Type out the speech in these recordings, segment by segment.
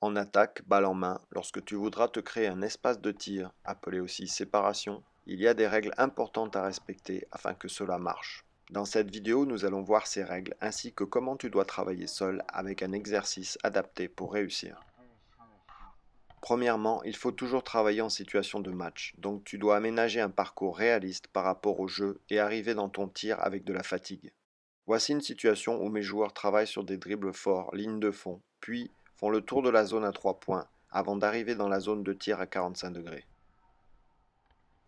En attaque, balle en main, lorsque tu voudras te créer un espace de tir, appelé aussi séparation, il y a des règles importantes à respecter afin que cela marche. Dans cette vidéo, nous allons voir ces règles ainsi que comment tu dois travailler seul avec un exercice adapté pour réussir. Premièrement, il faut toujours travailler en situation de match, donc tu dois aménager un parcours réaliste par rapport au jeu et arriver dans ton tir avec de la fatigue. Voici une situation où mes joueurs travaillent sur des dribbles forts, ligne de fond, puis font le tour de la zone à 3 points avant d'arriver dans la zone de tir à 45 degrés.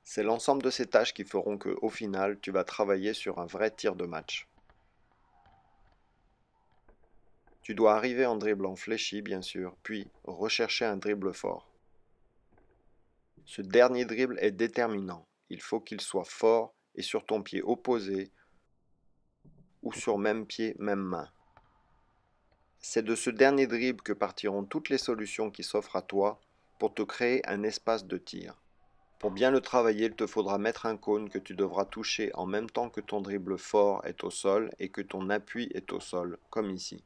C'est l'ensemble de ces tâches qui feront que, au final, tu vas travailler sur un vrai tir de match. Tu dois arriver en en fléchi, bien sûr, puis rechercher un dribble fort. Ce dernier dribble est déterminant. Il faut qu'il soit fort et sur ton pied opposé ou sur même pied, même main. C'est de ce dernier dribble que partiront toutes les solutions qui s'offrent à toi pour te créer un espace de tir. Pour bien le travailler, il te faudra mettre un cône que tu devras toucher en même temps que ton dribble fort est au sol et que ton appui est au sol, comme ici.